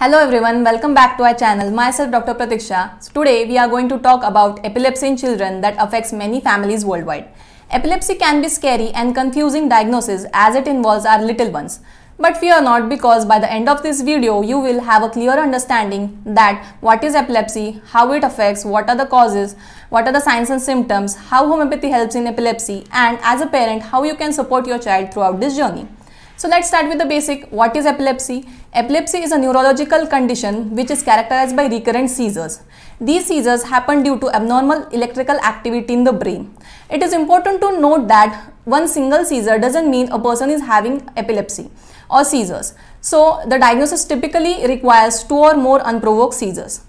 Hello everyone, welcome back to our channel. Myself Dr. Pratiksha. So today we are going to talk about epilepsy in children that affects many families worldwide. Epilepsy can be scary and confusing diagnosis as it involves our little ones. But fear not because by the end of this video you will have a clear understanding that what is epilepsy, how it affects, what are the causes, what are the signs and symptoms, how homeopathy helps in epilepsy and as a parent how you can support your child throughout this journey. So let's start with the basic. What is epilepsy? Epilepsy is a neurological condition which is characterized by recurrent seizures. These seizures happen due to abnormal electrical activity in the brain. It is important to note that one single seizure doesn't mean a person is having epilepsy or seizures. So the diagnosis typically requires two or more unprovoked seizures.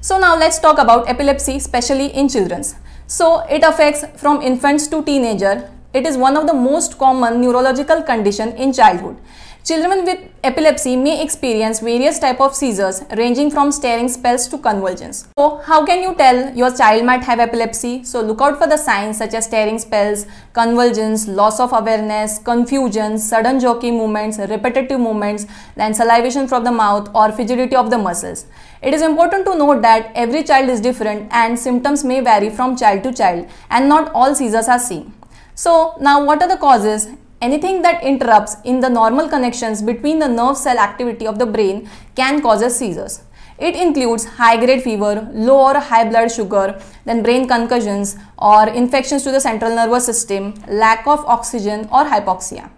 So now let's talk about epilepsy, especially in children. So it affects from infants to teenager, it is one of the most common neurological condition in childhood. Children with epilepsy may experience various type of seizures ranging from staring spells to convulsions. So how can you tell your child might have epilepsy? So look out for the signs such as staring spells, convulsions, loss of awareness, confusion, sudden jerky movements, repetitive movements, then salivation from the mouth or rigidity of the muscles. It is important to note that every child is different and symptoms may vary from child to child and not all seizures are seen. So now what are the causes? Anything that interrupts in the normal connections between the nerve cell activity of the brain can cause seizures. It includes high grade fever, low or high blood sugar, then brain concussions or infections to the central nervous system, lack of oxygen or hypoxia.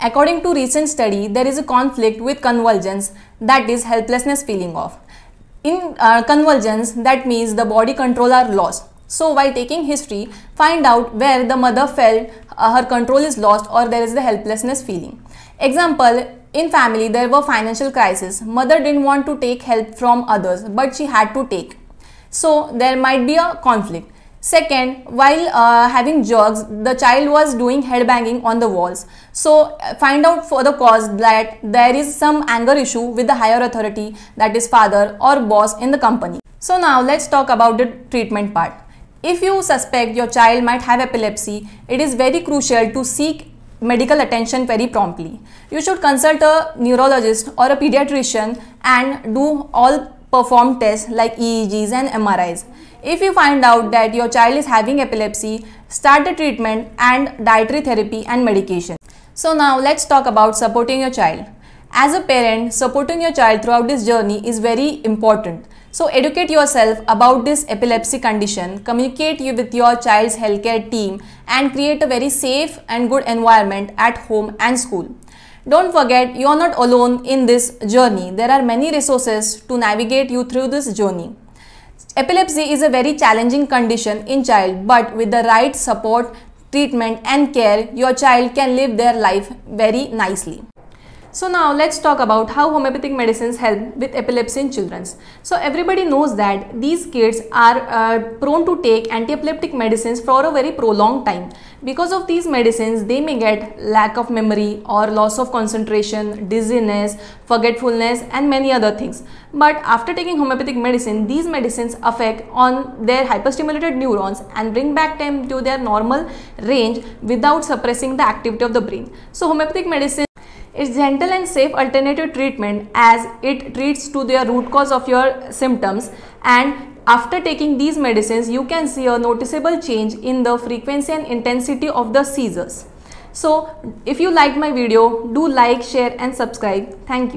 According to recent study, there is a conflict with convulsions that is helplessness feeling of. In uh, convulsions, that means the body control are lost so while taking history, find out where the mother felt uh, her control is lost or there is the helplessness feeling. Example, in family there were financial crises. Mother didn't want to take help from others but she had to take. So there might be a conflict. Second, while uh, having jerks, the child was doing headbanging on the walls. So uh, find out for the cause that there is some anger issue with the higher authority that is father or boss in the company. So now let's talk about the treatment part. If you suspect your child might have epilepsy, it is very crucial to seek medical attention very promptly. You should consult a neurologist or a pediatrician and do all performed tests like EEGs and MRIs. If you find out that your child is having epilepsy, start the treatment and dietary therapy and medication. So now let's talk about supporting your child. As a parent, supporting your child throughout this journey is very important so educate yourself about this epilepsy condition, communicate you with your child's healthcare team and create a very safe and good environment at home and school. Don't forget you are not alone in this journey. There are many resources to navigate you through this journey. Epilepsy is a very challenging condition in child but with the right support, treatment and care your child can live their life very nicely. So now let's talk about how homeopathic medicines help with epilepsy in children. So everybody knows that these kids are uh, prone to take antiepileptic medicines for a very prolonged time. Because of these medicines, they may get lack of memory or loss of concentration, dizziness, forgetfulness and many other things. But after taking homeopathic medicine, these medicines affect on their hyperstimulated neurons and bring back them to their normal range without suppressing the activity of the brain. So homeopathic medicine it's gentle and safe alternative treatment as it treats to the root cause of your symptoms and after taking these medicines you can see a noticeable change in the frequency and intensity of the seizures. So if you liked my video do like, share and subscribe. Thank you.